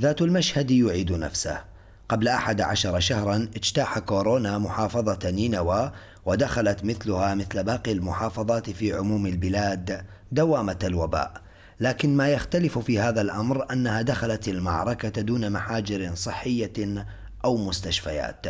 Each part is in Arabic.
ذات المشهد يعيد نفسه قبل أحد عشر شهرا اجتاح كورونا محافظة نينوى ودخلت مثلها مثل باقي المحافظات في عموم البلاد دوامة الوباء لكن ما يختلف في هذا الأمر أنها دخلت المعركة دون محاجر صحية أو مستشفيات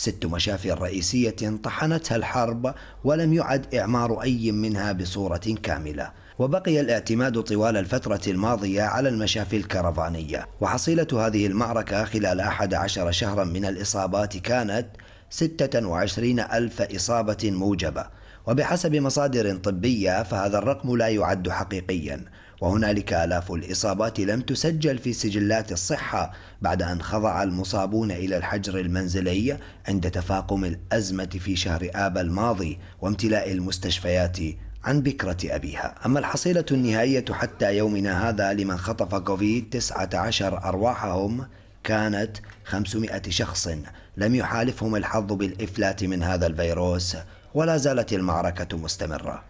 ست مشافي رئيسية طحنتها الحرب ولم يعد إعمار أي منها بصورة كاملة وبقي الاعتماد طوال الفترة الماضية على المشافي الكرفانية وحصيلة هذه المعركة خلال 11 شهرا من الإصابات كانت 26 ألف إصابة موجبة وبحسب مصادر طبية فهذا الرقم لا يعد حقيقيا وهنالك آلاف الإصابات لم تسجل في سجلات الصحة بعد أن خضع المصابون إلى الحجر المنزلي عند تفاقم الأزمة في شهر آب الماضي وامتلاء المستشفيات عن بكرة أبيها أما الحصيلة النهائية حتى يومنا هذا لمن خطف كوفيد 19 أرواحهم كانت 500 شخص لم يحالفهم الحظ بالإفلات من هذا الفيروس ولا زالت المعركة مستمرة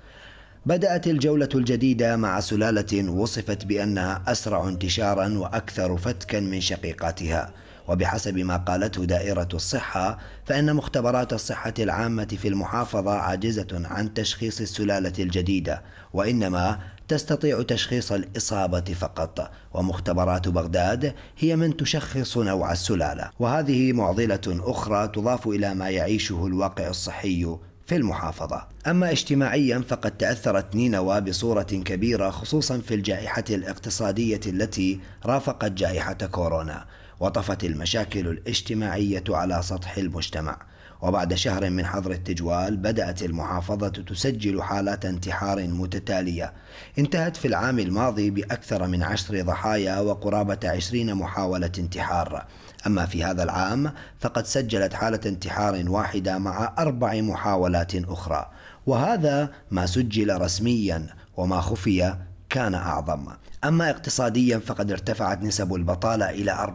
بدأت الجولة الجديدة مع سلالة وصفت بأنها أسرع انتشارا وأكثر فتكا من شقيقاتها وبحسب ما قالته دائرة الصحة فإن مختبرات الصحة العامة في المحافظة عاجزة عن تشخيص السلالة الجديدة وإنما تستطيع تشخيص الإصابة فقط ومختبرات بغداد هي من تشخص نوع السلالة وهذه معضلة أخرى تضاف إلى ما يعيشه الواقع الصحي في المحافظة أما اجتماعيا فقد تأثرت نينوى بصورة كبيرة خصوصا في الجائحة الاقتصادية التي رافقت جائحة كورونا وطفت المشاكل الاجتماعية على سطح المجتمع وبعد شهر من حظر التجوال بدأت المحافظة تسجل حالات انتحار متتالية انتهت في العام الماضي بأكثر من عشر ضحايا وقرابة عشرين محاولة انتحار أما في هذا العام فقد سجلت حالة انتحار واحدة مع أربع محاولات أخرى وهذا ما سجل رسميا وما خفي كان أعظم أما اقتصاديا فقد ارتفعت نسب البطالة إلى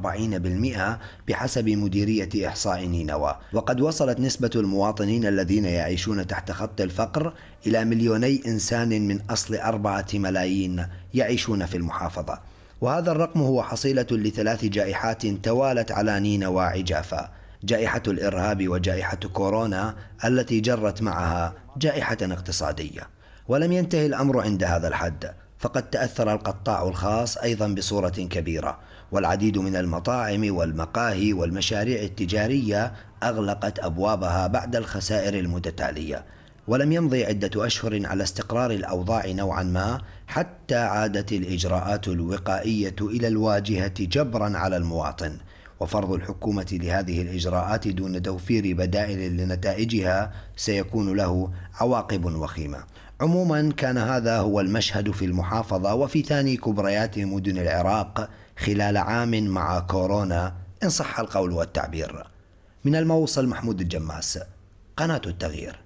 40% بحسب مديرية إحصاء نينوى وقد وصلت نسبة المواطنين الذين يعيشون تحت خط الفقر إلى مليوني إنسان من أصل أربعة ملايين يعيشون في المحافظة وهذا الرقم هو حصيلة لثلاث جائحات توالت على نينوى عجافة جائحة الإرهاب وجائحة كورونا التي جرت معها جائحة اقتصادية ولم ينتهي الأمر عند هذا الحد فقد تأثر القطاع الخاص أيضا بصورة كبيرة والعديد من المطاعم والمقاهي والمشاريع التجارية أغلقت أبوابها بعد الخسائر المتتالية ولم يمضي عدة أشهر على استقرار الأوضاع نوعا ما حتى عادت الإجراءات الوقائية إلى الواجهة جبرا على المواطن وفرض الحكومة لهذه الإجراءات دون توفير بدائل لنتائجها سيكون له عواقب وخيمة عموما كان هذا هو المشهد في المحافظة وفي ثاني كبريات مدن العراق خلال عام مع كورونا إن صح القول والتعبير من الموصل محمود الجماس قناة التغيير